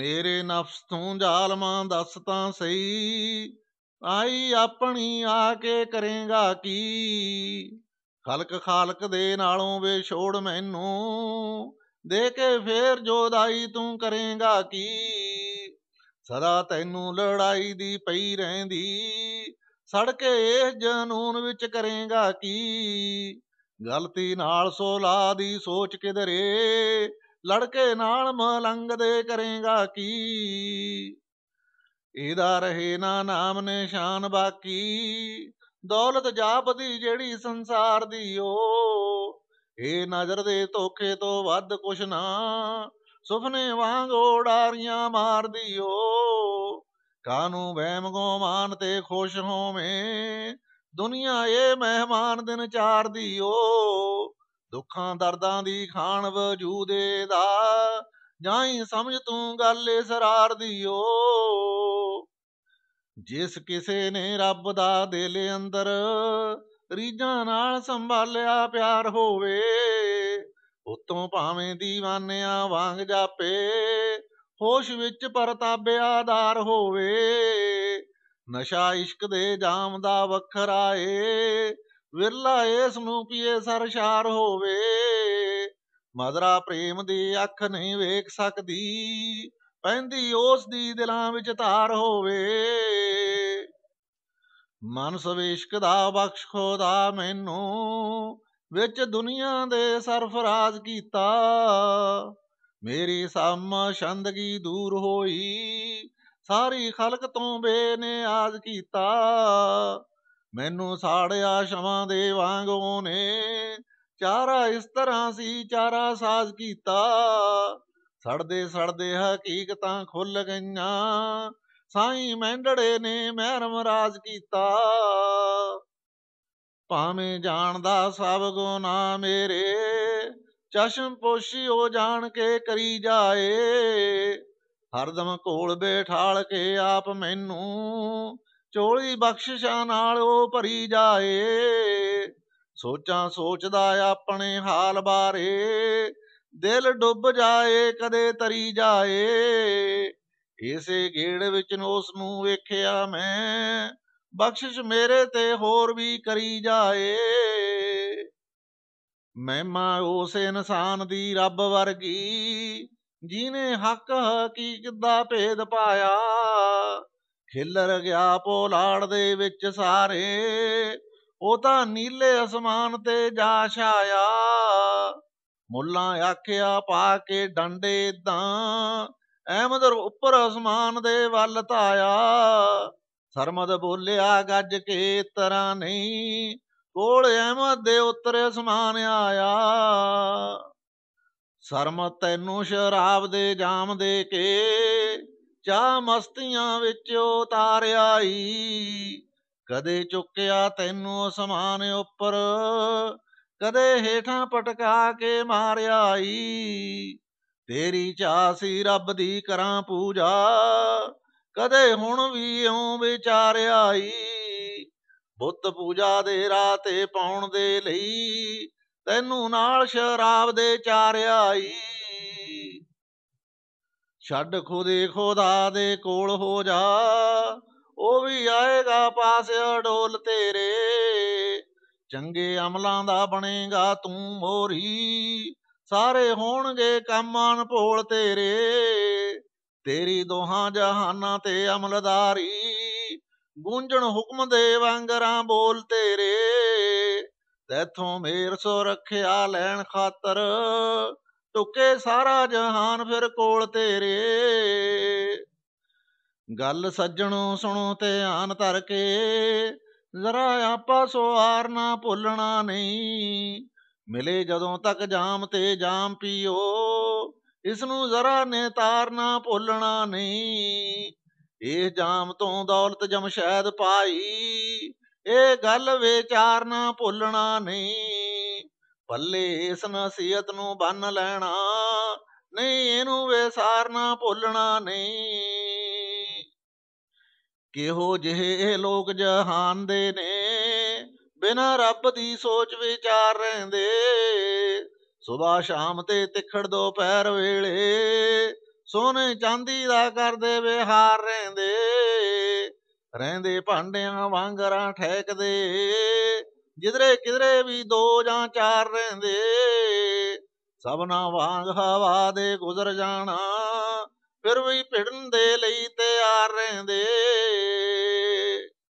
ਮੇਰੇ ਨਫਸ ਤੋਂ ਜ਼ਾਲਮਾਂ ਦੱਸ ਤਾਂ ਸਹੀ ਆਈ ਆਪਣੀ ਆ ਕੇ ਕਰੇਗਾ ਕੀ ਖਲਕ ਖਾਲਕ ਦੇ ਨਾਲੋਂ ਵੇ ਛੋੜ ਮੈਨੂੰ ਦੇ ਕੇ ਫੇਰ ਜੋਦਾਈ ਤੂੰ ਕਰੇਗਾ ਕੀ ਸਦਾ ਤੈਨੂੰ ਲੜਾਈ ਦੀ ਪਈ ਰਹਿੰਦੀ ਸੜ ਕੇ ਇਸ ਜਨੂਨ ਵਿੱਚ ਕਰੇਗਾ ਕੀ ਗਲਤੀ ਨਾਲ ਸੋਲਾ ਦੀ ਸੋਚ ਕਿਧਰੇ ਲੜਕੇ ਨਾਲ ਮਲੰਗ ਦੇ ਕਰੇਗਾ ਕੀ ਇਹਦਾ ਰਹੇ ਨਾ ਨਾਮ ਨਿਸ਼ਾਨ ਬਾਕੀ ਦੌਲਤ ਜਾਪਦੀ ਜਿਹੜੀ ਸੰਸਾਰ ਦੀ ਓ ਏ ਨਜ਼ਰ ਦੇ ਧੋਖੇ ਤੋਂ ਵੱਧ ਕੁਛ ਨਾ ਸੁਪਨੇ ਵਾਂਗ ਓੜਾਰੀਆਂ ਮਾਰਦੀ ਓ ਕਾਨੂੰ ਵਹਿਮ ਗੋਮਾਨ ਤੇ ਖੁਸ਼ ਹੋਵੇਂ ਦੁਨੀਆ ਇਹ ਮਹਿਮਾਨ ਦਿਨ ਚਾਰਦੀ ਓ ਦੁੱਖਾਂ ਦਰਦਾਂ ਦੀ ਖਾਣ ਵਜੂਦੇ ਦਾ ਜਾਈ ਸਮਝ ਤੂੰ ਗੱਲ ਇਸਰਾਰ ਦੀ ਓ ਜਿਸ ਕਿਸੇ ਨੇ ਰੱਬ ਦਾ ਦਿਲ ਅੰਦਰ ਰੀਜਾਂ ਨਾਲ ਸੰਭਾਲਿਆ ਪਿਆਰ ਹੋਵੇ ਉਤੋਂ ਭਾਵੇਂ دیਵਾਨਿਆਂ ਵਾਂਗ ਜਾਪੇ ਹੋਸ਼ ਵਿੱਚ ਪਰਤਾਬੇ ਆਧਾਰ ਹੋਵੇ ਨਸ਼ਾ ਇਸ਼ਕ ਦੇ ਜਾਮ ਦਾ ਵੱਖਰਾ ਏ ਵਿਰਲਾ ਏਸ ਨੂੰ ਪੀਏ ਸਰਸ਼ਾਰ ਹੋਵੇ ਮਦਰਾ ਪ੍ਰੇਮ ਦੀ ਅੱਖ ਨਹੀਂ ਵੇਖ ਸਕਦੀ ਪੈਂਦੀ ਉਸ ਦੀ ਦਿਲਾਂ ਵਿੱਚ ਧਾਰ ਹੋਵੇ ਮਨ ਸਵੇਸ਼ਕ ਦਾ ਬਖਸ਼ ਖੋਦਾ ਮੈਨੂੰ ਵਿੱਚ ਦੁਨੀਆ ਦੇ ਸਰਫਰਾਜ਼ ਕੀਤਾ ਮੇਰੀ ਸਮ ਸ਼ੰਦਗੀ ਦੂਰ ਹੋਈ ਸਾਰੀ ਖਲਕ ਤੋਂ ਬੇਨਿਆਜ਼ ਕੀਤਾ ਮੈਨੂੰ ਸਾੜਿਆ ਸ਼ਮਾਂ ਦੇ ਵਾਂਗੋਂ ਨੇ ਚਾਰਾ ਇਸ ਤਰ੍ਹਾਂ ਸੀ ਚਾਰਾ ਸਾਜ਼ ਕੀਤਾ ਸੜਦੇ ਸੜਦੇ ਹਕੀਕਤਾਂ ਖੁੱਲ ਗਈਆਂ ਸਾਈ ਮੈਂਡੜੇ ਨੇ ਮਹਿਰਮ ਰਾਜ ਕੀਤਾ ਭਾਵੇਂ ਜਾਣਦਾ ਸਭ ਨਾ ਮੇਰੇ ਚਸ਼ਮ ਪੋਸ਼ੀ ਹੋ ਜਾਣ ਕੇ ਕਰੀ ਜਾਏ ਹਰਦਮ ਕੋਲ ਬੈਠਾਲ ਕੇ ਆਪ ਮੈਨੂੰ ਚੋਲੀ ਬਖਸ਼ਿਸ਼ਾਂ ਨਾਲ ਉਹ ਭਰੀ ਜਾਏ ਸੋਚਾਂ ਸੋਚਦਾ ਆਪਣੇ ਹਾਲ ਬਾਰੇ ਦਿਲ ਡੁੱਬ ਜਾਏ ਕਦੇ ਤਰੀ ਜਾਏ ਇਸੇ ਗੇੜ ਵਿੱਚ ਉਸ ਨੂੰ ਵੇਖਿਆ ਮੈਂ ਬਖਸ਼ਿਸ਼ ਮੇਰੇ ਤੇ ਹੋਰ ਵੀ ਕਰੀ ਜਾਏ ਮਹਿਮਾ ਉਸ ਇਨਸਾਨ ਦੀ ਰੱਬ ਵਰਗੀ ਜਿਨੇ ਹੱਕ ਹਕੀਕਤ ਦਾ ਭੇਦ ਪਾਇਆ ਖਿਲਰ ਗਿਆ ਪੋਲਾੜ ਦੇ ਵਿੱਚ ਸਾਰੇ ਉਹ ਤਾਂ ਨੀਲੇ ਅਸਮਾਨ ਤੇ ਜਾ ਛਾਇਆ ਮੁੱਲਾ ਆਖਿਆ ਪਾ ਕੇ ਡੰਡੇ ਤਾਂ ਅਹਿਮਦ ਉੱਪਰ ਅਸਮਾਨ ਦੇ ਵੱਲ ਤਾਇਆ ਸਰਮਦ ਬੋਲਿਆ ਗੱਜ ਕੇ ਤਰਾਂ ਨਹੀਂ ਕੋਲ ਅਹਿਮਦ ਦੇ ਉੱਤਰ ਅਸਮਾਨ ਆਇਆ ਸਰਮ ਤੈਨੂੰ ਸ਼ਰਾਬ ਦੇ ਜਾਮ ਦੇ ਕੇ ਚਾ ਮਸਤੀਆਂ ਵਿੱਚ ਉਤਾਰ ਆਈ ਕਦੇ ਚੁੱਕਿਆ ਤੈਨੂੰ ਅਸਮਾਨ ਉੱਪਰ ਕਦੇ ਹੇਠਾਂ ਪਟਕਾ ਕੇ ਮਾਰ ਆਈ ਤੇਰੀ ਚਾਸੀ ਰੱਬ ਦੀ ਕਰਾਂ ਪੂਜਾ ਕਦੇ ਹੁਣ ਵੀ ਓਂ ਵਿਚਾਰ ਆਈ ਬੁੱਤ ਪੂਜਾ ਦੇ ਰਾਤੇ ਪਾਉਣ ਦੇ ਲਈ ਤੈਨੂੰ ਨਾਲ ਸ਼ਰਾਬ ਦੇ ਚਾਰ ਆਈ ਛੱਡ ਖੁਦੇ ਖੁਦਾ ਦੇ ਕੋਲ ਹੋ ਜਾ ਉਹ ਵੀ ਆਏਗਾ ਪਾਸ ਅਡੋਲ ਤੇਰੇ ਚੰਗੇ ਅਮਲਾਂ ਦਾ ਬਣੇਗਾ ਤੂੰ ਮੋਰੀ ਸਾਰੇ ਹੋਣਗੇ ਕੰਮਾਂ ਭੋਲ ਤੇਰੇ ਤੇਰੀ ਦੋਹਾਂ ਜਹਾਨਾਂ ਤੇ ਅਮਲਦਾਰੀ ਗੂੰਜਣ ਹੁਕਮ ਦੇ ਵਾਂਗਰਾਂ ਬੋਲ ਤੇਰੇ ਤੈਥੋਂ ਮੇਰ ਸੋ ਰੱਖਿਆ ਲੈਣ ਖਾਤਰ ਟੁਕੇ ਸਾਰਾ ਜਹਾਨ ਫਿਰ ਕੋਲ ਤੇਰੇ ਗੱਲ ਸੱਜਣੋ ਸੁਣੋ ਤੇ ਆਨ ਧਰ ਕੇ ਜ਼ਰਾ ਆਪਾ ਸੋਹਾਰ ਨਾ ਭੁੱਲਣਾ ਨਹੀਂ ਮਿਲੇ ਜਦੋਂ ਤੱਕ ਜਾਮ ਤੇ ਜਾਮ ਪੀਓ ਇਸ ਨੂੰ ਜ਼ਰਾ ਤਾਰ ਨਾ ਭੁੱਲਣਾ ਨਹੀਂ ਇਹ ਜਾਮ ਤੋਂ ਦੌਲਤ ਜਮਸ਼ੈਦ ਪਾਈ ਇਹ ਗੱਲ ਵਿਚਾਰ ਨਾ ਭੁੱਲਣਾ ਨਹੀਂ ਪੱਲੇ ਇਸ ਨਸੀਅਤ ਨੂੰ ਬੰਨ ਲੈਣਾ ਨਹੀਂ ਇਹਨੂੰ ਵਿਸਾਰਨਾ ਭੁੱਲਣਾ ਨਹੀਂ ਕਿਹੋ ਜਿਹੇ ਲੋਕ ਜਹਾਨ ਦੇ ਨੇ ਬਿਨਾ ਰੱਬ ਦੀ ਸੋਚ ਵਿਚਾਰ ਰਹਿੰਦੇ ਸਵੇਰ ਸ਼ਾਮ ਤੇ ਤਿਖੜ ਦੁਪਹਿਰ ਵੇਲੇ ਸੋਨੇ ਚਾਂਦੀ ਦਾ ਕਰਦੇ ਵਿਹਾਰ ਰਹਿੰਦੇ ਰਹਿੰਦੇ ਭਾਂਡਿਆਂ ਵਾਂਗਰਾਂ ਠੇਕਦੇ ਜਿਧਰੇ ਕਿਧਰੇ ਵੀ ਦੋ ਜਾਂ ਚਾਰ ਰਹਿੰਦੇ ਸਭਨਾ ਵਾਂਗ ਹਵਾ ਦੇ ਗੁਜ਼ਰ ਜਾਣਾ ਫਿਰ ਵੀ ਭਿੜਨ ਦੇ ਲਈ ਤਿਆਰ ਰਹਿੰਦੇ